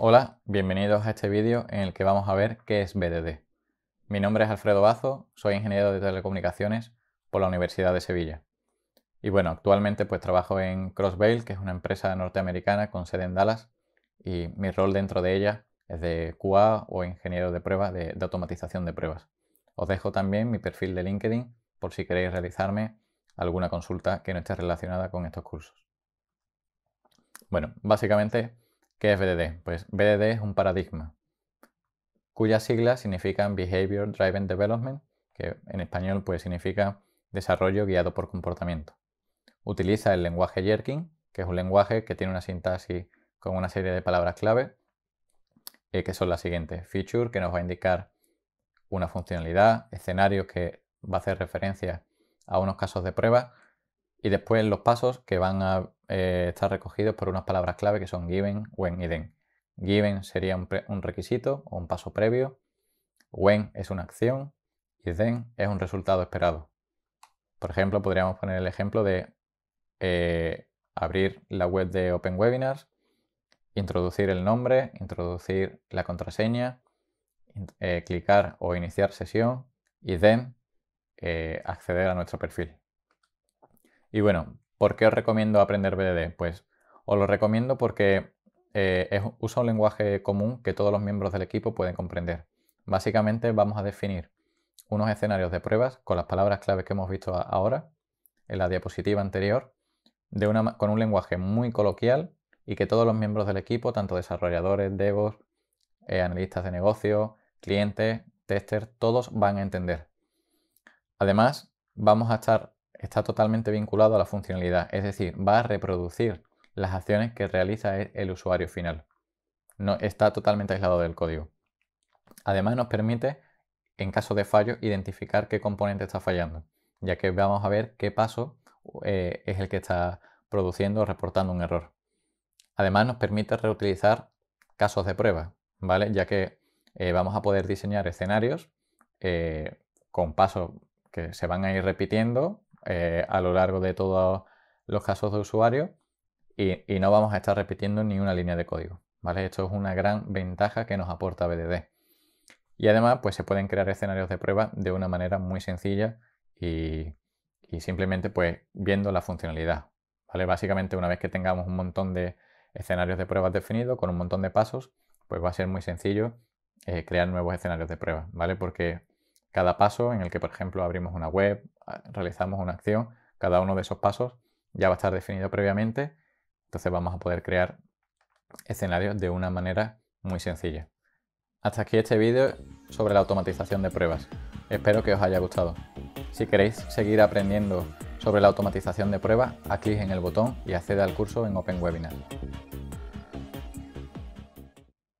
Hola, bienvenidos a este vídeo en el que vamos a ver qué es BDD. Mi nombre es Alfredo Bazo, soy ingeniero de telecomunicaciones por la Universidad de Sevilla. Y bueno, actualmente pues trabajo en Crossvale, que es una empresa norteamericana con sede en Dallas, y mi rol dentro de ella es de QA o ingeniero de pruebas, de automatización de pruebas. Os dejo también mi perfil de LinkedIn por si queréis realizarme alguna consulta que no esté relacionada con estos cursos. Bueno, básicamente ¿Qué es BDD? Pues BDD es un paradigma cuyas siglas significan Behavior Driven Development, que en español pues, significa desarrollo guiado por comportamiento. Utiliza el lenguaje Jerkin, que es un lenguaje que tiene una sintaxis con una serie de palabras clave, eh, que son las siguientes. Feature, que nos va a indicar una funcionalidad, escenario, que va a hacer referencia a unos casos de prueba, y después los pasos que van a eh, estar recogidos por unas palabras clave que son given, when y then. Given sería un, requisito o un paso previo, when es una acción y then es un resultado esperado. Por ejemplo, podríamos poner el ejemplo de eh, abrir la web de Open Webinars, introducir el nombre, introducir la contraseña, eh, clicar o iniciar sesión y then acceder a nuestro perfil. Y bueno, ¿por qué os recomiendo aprender BDD? Pues os lo recomiendo porque eh, es, usa un lenguaje común que todos los miembros del equipo pueden comprender. Básicamente vamos a definir unos escenarios de pruebas con las palabras clave que hemos visto ahora en la diapositiva anterior, con un lenguaje muy coloquial y que todos los miembros del equipo, tanto desarrolladores, devos, eh, analistas de negocio, clientes, testers, todos van a entender. Además, vamos a estar está totalmente vinculado a la funcionalidad, es decir, va a reproducir las acciones que realiza e-, el usuario final. No, está totalmente aislado del código. Además nos permite, en caso de fallo, identificar qué componente está fallando, ya que vamos a ver qué paso eh, es el que está produciendo o reportando un error. Además nos permite reutilizar casos de prueba, ¿vale? Ya que eh, vamos a poder diseñar escenarios eh, con pasos que se van a ir repitiendo eh, a lo largo de todos los casos de usuario y, no vamos a estar repitiendo ni una línea de código. ¿vale? Esto es una gran ventaja que nos aporta BDD. Y además pues, se pueden crear escenarios de prueba de una manera muy sencilla y, simplemente pues, viendo la funcionalidad. ¿vale? Básicamente una vez que tengamos un montón de escenarios de pruebas definidos con un montón de pasos, pues va a ser muy sencillo eh, crear nuevos escenarios de prueba, ¿vale? Porque cada paso en el que, por ejemplo, abrimos una web, ah, realizamos una acción, cada uno de esos pasos ya va a estar definido previamente, entonces vamos a poder crear escenarios de una manera muy sencilla. Hasta aquí este vídeo sobre la automatización de pruebas. Espero que os haya gustado. Si queréis seguir aprendiendo sobre la automatización de pruebas, haz clic en el botón y accede al curso en Open Webinar.